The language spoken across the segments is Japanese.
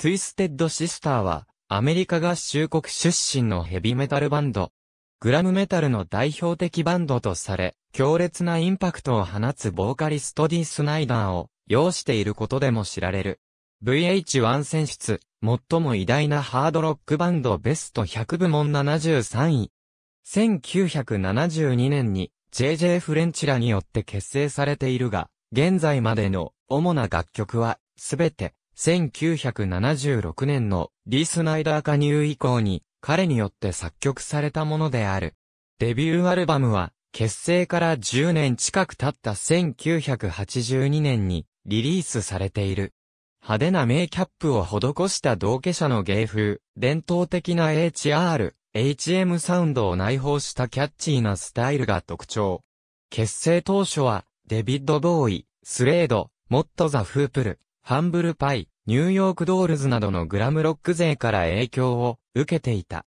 トゥイステッドシスターは、アメリカ合衆国出身のヘビメタルバンド。グラムメタルの代表的バンドとされ、強烈なインパクトを放つボーカリストディ・スナイダーを要していることでも知られる。VH1 選出、最も偉大なハードロックバンドベスト100部門73位。1972年に JJ フレンチラによって結成されているが、現在までの主な楽曲は、すべて1976年のリー・スナイダー加入以降に彼によって作曲されたものである。デビューアルバムは結成から10年近く経った1982年にリリースされている。派手な名キャップを施した同化者の芸風、伝統的な HR、HM サウンドを内包したキャッチーなスタイルが特徴。結成当初は、デビッド・ボーイ、スレード、モット・ザ・フープル、ハンブルパイ、ニューヨークドールズなどのグラムロック勢から影響を受けていた。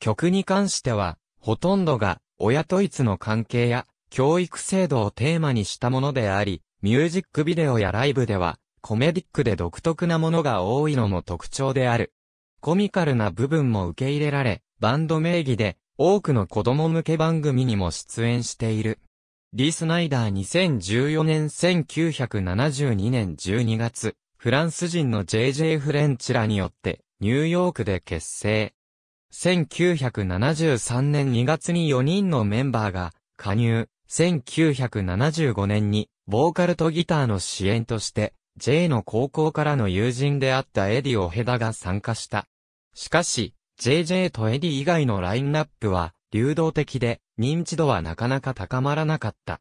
曲に関しては、ほとんどが親と一の関係や教育制度をテーマにしたものであり、ミュージックビデオやライブではコメディックで独特なものが多いのも特徴である。コミカルな部分も受け入れられ、バンド名義で多くの子供向け番組にも出演している。リー・スナイダー2014年1972年12月、フランス人の JJ フレンチらによって、ニューヨークで結成。1973年2月に4人のメンバーが加入。1975年に、ボーカルとギターの支援として、J の高校からの友人であったエディ・オヘダが参加した。しかし、JJ とエディ以外のラインナップは、流動的で認知度はなかなか高まらなかった。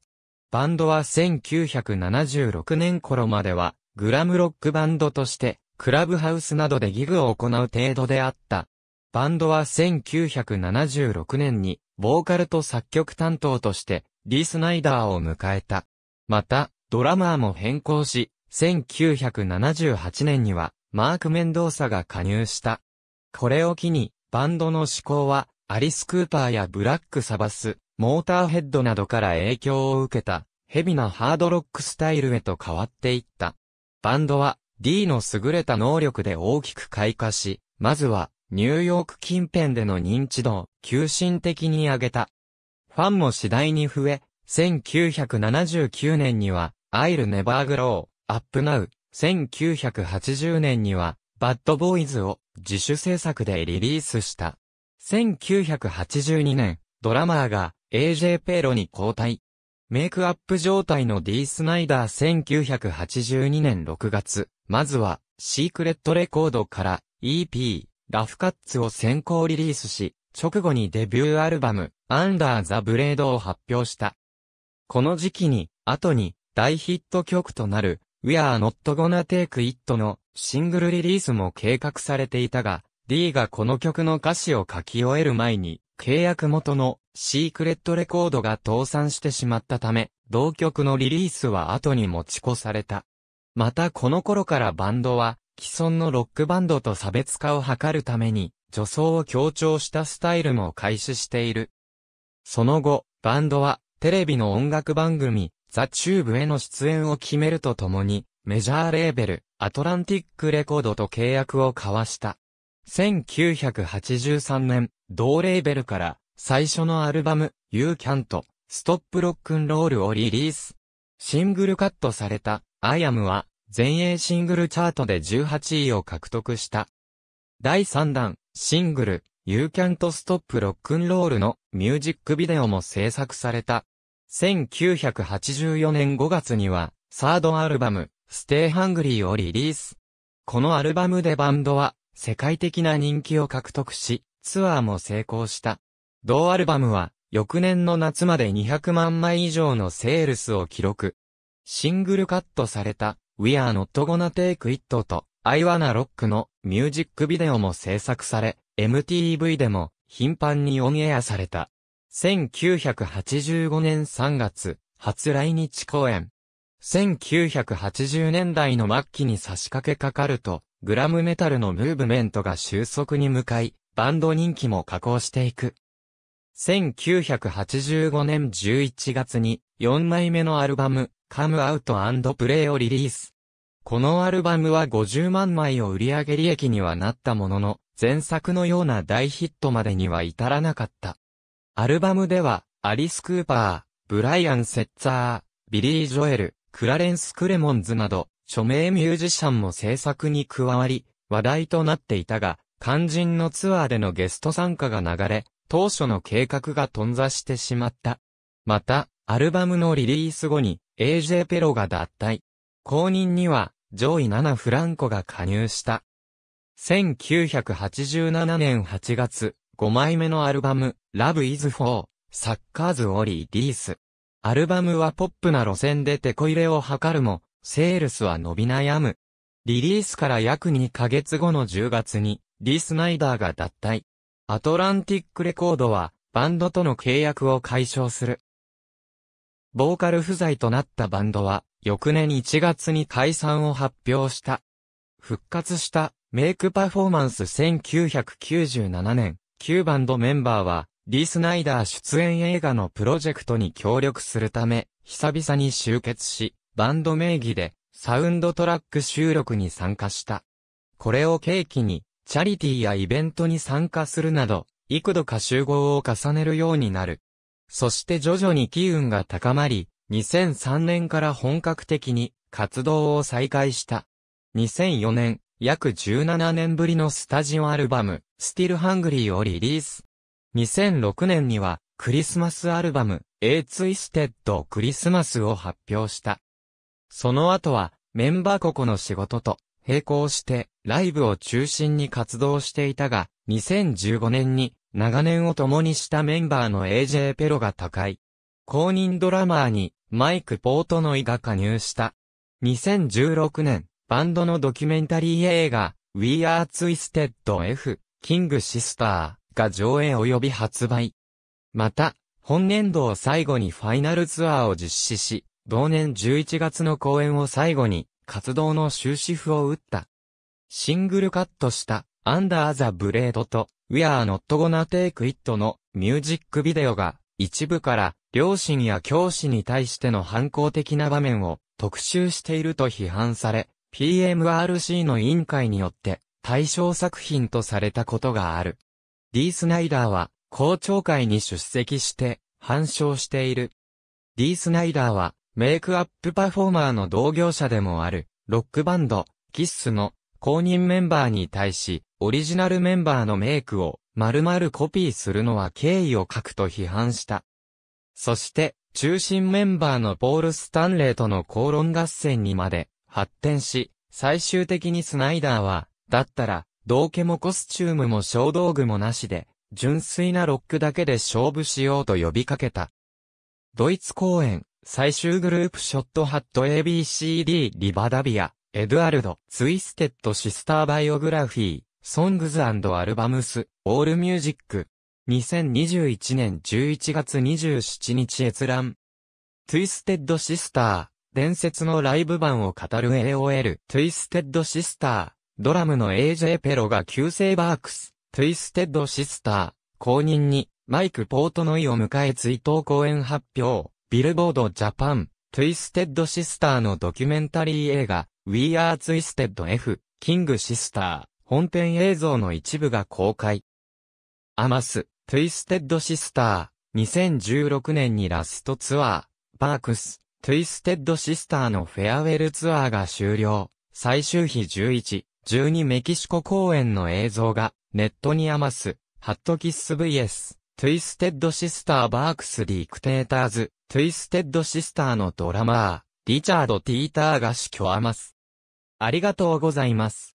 バンドは1976年頃まではグラムロックバンドとしてクラブハウスなどでギグを行う程度であった。バンドは1976年にボーカルと作曲担当としてリー・スナイダーを迎えた。また、ドラマーも変更し、1978年にはマーク・メンドーサが加入した。これを機に、バンドの思考はアリス・クーパーやブラック・サバス、モーターヘッドなどから影響を受けた、ヘビなハードロックスタイルへと変わっていった。バンドは、D の優れた能力で大きく開花し、まずは、ニューヨーク近辺での認知度を急進的に上げた。ファンも次第に増え、1979年には、I'll Never Grow Up Now、1980年には、バッドボーイズを自主制作でリリースした。1982年、ドラマーが AJ ペーロに交代。メイクアップ状態の D スナイダー1982年6月、まずは、シークレットレコードから EP、ラフカッツを先行リリースし、直後にデビューアルバム、アンダーザブレードを発表した。この時期に、後に、大ヒット曲となる、We Are Not Gonna Take It のシングルリリースも計画されていたが、D がこの曲の歌詞を書き終える前に、契約元のシークレットレコードが倒産してしまったため、同曲のリリースは後に持ち越された。またこの頃からバンドは、既存のロックバンドと差別化を図るために、女装を強調したスタイルも開始している。その後、バンドは、テレビの音楽番組、ザ・チューブへの出演を決めるとともに、メジャーレーベル、アトランティックレコードと契約を交わした。1983年、同レーベルから最初のアルバム、You Can't Stop Rock and Roll をリリース。シングルカットされた I Am は全英シングルチャートで18位を獲得した。第3弾、シングル You Can't Stop Rock and Roll のミュージックビデオも制作された。1984年5月にはサードアルバム Stay Hungry をリリース。このアルバムでバンドは世界的な人気を獲得し、ツアーも成功した。同アルバムは、翌年の夏まで200万枚以上のセールスを記録。シングルカットされた、We Are Not Gonna Take It と、I Wanna Rock のミュージックビデオも制作され、MTV でも頻繁にオンエアされた。1985年3月、初来日公演。1980年代の末期に差し掛けかかると、グラムメタルのムーブメントが収束に向かい、バンド人気も加工していく。1985年11月に4枚目のアルバム、Come Out and Play をリリース。このアルバムは50万枚を売上利益にはなったものの、前作のような大ヒットまでには至らなかった。アルバムでは、アリス・クーパー、ブライアン・セッツァー、ビリー・ジョエル、クラレンス・クレモンズなど、著名ミュージシャンも制作に加わり、話題となっていたが、肝心のツアーでのゲスト参加が流れ、当初の計画が頓挫してしまった。また、アルバムのリリース後に AJ ペロが脱退。後任には、上位7フランコが加入した。1987年8月、5枚目のアルバム、Love is for, サッカーズをリリース。アルバムはポップな路線でテコ入れを図るも、セールスは伸び悩む。リリースから約2ヶ月後の10月に、リー・スナイダーが脱退。アトランティックレコードは、バンドとの契約を解消する。ボーカル不在となったバンドは、翌年1月に解散を発表した。復活したメイクパフォーマンス1997年、旧バンドメンバーは、リー・スナイダー出演映画のプロジェクトに協力するため、久々に集結し、バンド名義で、サウンドトラック収録に参加した。これを契機に、チャリティーやイベントに参加するなど、幾度か集合を重ねるようになる。そして徐々に機運が高まり、2003年から本格的に活動を再開した。2004年、約17年ぶりのスタジオアルバム、Still Hungry をリリース。2006年には、クリスマスアルバム、A Twisted Christmas を発表した。その後は、メンバー々の仕事と、並行して、ライブを中心に活動していたが、2015年に、長年を共にしたメンバーの AJ ペロが他界。公認ドラマーに、マイク・ポートノイが加入した。2016年、バンドのドキュメンタリー映画、We Are Twisted F、キング・シスターが上映及び発売。また、本年度を最後にファイナルツアーを実施し、同年11月の公演を最後に、活動の終止符を打った。シングルカットした、アンダーザブレードと、We Are Not Gonna Take It のミュージックビデオが、一部から、両親や教師に対しての反抗的な場面を特集していると批判され、PMRC の委員会によって対象作品とされたことがある。D スナイダーは校長会に出席して反証している。D スナイダーはメイクアップパフォーマーの同業者でもある、ロックバンド、キッスの公認メンバーに対し、オリジナルメンバーのメイクを丸々コピーするのは敬意を欠くと批判した。そして、中心メンバーのポール・スタンレーとの口論合戦にまで発展し、最終的にスナイダーは、だったら、道家もコスチュームも小道具もなしで、純粋なロックだけで勝負しようと呼びかけた。ドイツ公演、最終グループショットハット ABCD リバダビア、エドアルド、ツイステッドシスターバイオグラフィー、ソングズアルバムス、オールミュージック。2021年11月27日閲覧。トゥイステッドシスター、伝説のライブ版を語る AOL、トゥイステッドシスター、ドラムの AJ ペロが旧姓バークス、トゥイステッドシスター、公認に、マイク・ポートノイを迎え追悼公演発表。ビルボードジャパン、トゥイステッドシスターのドキュメンタリー映画、We Are Twisted F、キングシスター、本編映像の一部が公開。アマス、トゥイステッドシスター、2016年にラストツアー、パークス、トゥイステッドシスターのフェアウェルツアーが終了。最終日11、12メキシコ公演の映像が、ネットに余す、ハットキッス VS、トゥイステッドシスターバークスディクテーターズ、トゥイステッドシスターのドラマー、リチャード・ティーターが死去あます。ありがとうございます。